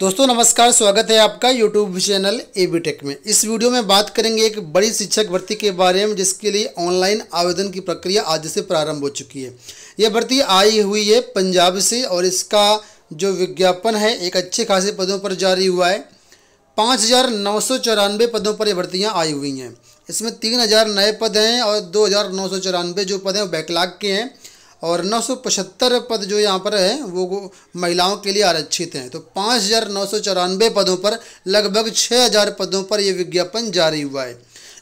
दोस्तों नमस्कार स्वागत है आपका YouTube channel A B tech में इस वीडियो में बात करेंगे एक बड़ी शिक्षक भर्ती के बारे में जिसके लिए ऑनलाइन आवेदन की प्रक्रिया आज से प्रारंभ हो चुकी है यह भर्ती आई हुई है पंजाब से और इसका जो विज्ञापन है एक अच्छे खासे पदों पर जारी हुआ है पाँच हज़ार नौ सौ चौरानवे पदों पर ये भर्तियाँ आई हुई हैं इसमें तीन हज़ार नए पद हैं और दो हज़ार नौ सौ जो पद हैं वो बैकलाग के हैं और पचहत्तर पद जो यहाँ पर है वो महिलाओं के लिए आरक्षित हैं तो पाँच पदों पर लगभग 6000 पदों पर ये विज्ञापन जारी हुआ है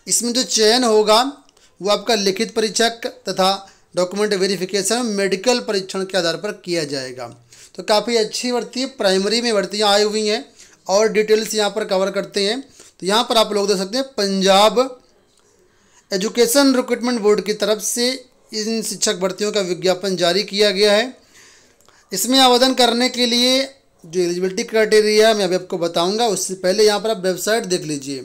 इसमें जो चयन होगा वो आपका लिखित परीक्षा तथा डॉक्यूमेंट वेरिफिकेशन मेडिकल परीक्षण के आधार पर किया जाएगा तो काफ़ी अच्छी भर्ती प्राइमरी में भर्तियाँ आई हुई हैं और डिटेल्स यहाँ पर कवर करते हैं तो यहाँ पर आप लोग देख सकते हैं पंजाब एजुकेशन रिक्रूटमेंट बोर्ड की तरफ से इन शिक्षक भर्तियों का विज्ञापन जारी किया गया है इसमें आवेदन करने के लिए जो एलिजिबिलिटी क्राइटेरिया मैं अभी आपको बताऊंगा उससे पहले यहाँ पर आप वेबसाइट देख लीजिए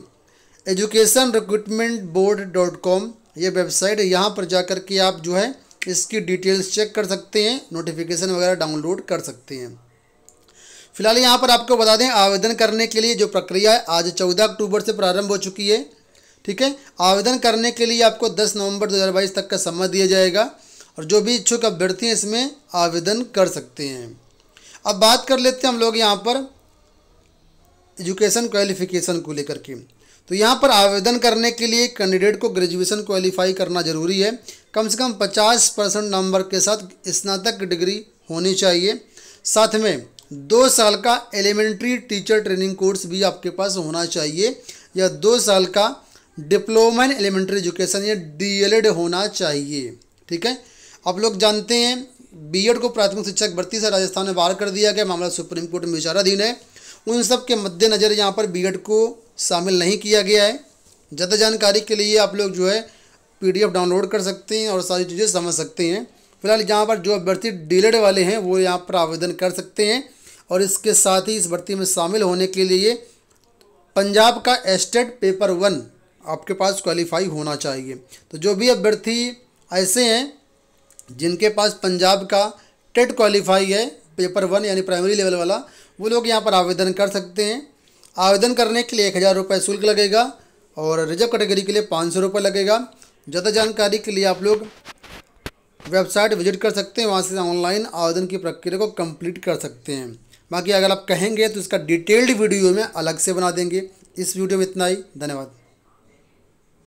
education recruitment board dot com ये वेबसाइट है यहाँ पर जा कर के आप जो है इसकी डिटेल्स चेक कर सकते हैं नोटिफिकेशन वगैरह डाउनलोड कर सकते हैं फिलहाल यहाँ पर आपको बता दें आवेदन करने के लिए जो प्रक्रिया है आज चौदह अक्टूबर से प्रारंभ हो चुकी है ठीक है आवेदन करने के लिए आपको 10 नवंबर 2022 तक का समय दिया जाएगा और जो भी इच्छुक अभ्यर्थी हैं इसमें आवेदन कर सकते हैं अब बात कर लेते हैं हम लोग यहाँ पर एजुकेशन क्वालिफिकेशन को लेकर के तो यहाँ पर आवेदन करने के लिए कैंडिडेट को ग्रेजुएशन क्वालिफाई करना ज़रूरी है कम से कम 50 परसेंट नंबर के साथ स्नातक डिग्री होनी चाहिए साथ में दो साल का एलिमेंट्री टीचर ट्रेनिंग कोर्स भी आपके पास होना चाहिए या दो साल का डिप्लोमा इन एलिमेंट्री एजुकेशन ये डीएलएड होना चाहिए ठीक है आप लोग जानते हैं बीएड को प्राथमिक शिक्षक भर्ती से राजस्थान में बाहर कर दिया गया मामला सुप्रीम कोर्ट में विचाराधीन है उन सब के मद्देनज़र यहाँ पर बीएड को शामिल नहीं किया गया है ज़्यादा जानकारी के लिए आप लोग जो है पी डाउनलोड कर सकते हैं और सारी चीज़ें समझ सकते हैं फिलहाल यहाँ पर जो अभ्यर्थी डीलर वाले हैं वो यहाँ पर आवेदन कर सकते हैं और इसके साथ ही इस भर्ती में शामिल होने के लिए पंजाब का एस्टेट पेपर वन आपके पास क्वालिफाई होना चाहिए तो जो भी अभ्यर्थी ऐसे हैं जिनके पास पंजाब का टेट क्वालिफाई है पेपर वन यानी प्राइमरी लेवल वाला वो लोग यहाँ पर आवेदन कर सकते हैं आवेदन करने के लिए एक हज़ार रुपये शुल्क लगेगा और रिजर्व कैटेगरी के लिए पाँच सौ रुपये लगेगा ज़्यादा जानकारी के लिए आप लोग वेबसाइट विजिट कर सकते हैं वहाँ से ऑनलाइन आवेदन की प्रक्रिया को कंप्लीट कर सकते हैं बाकी अगर आप कहेंगे तो इसका डिटेल्ड वीडियो में अलग से बना देंगे इस वीडियो में इतना ही धन्यवाद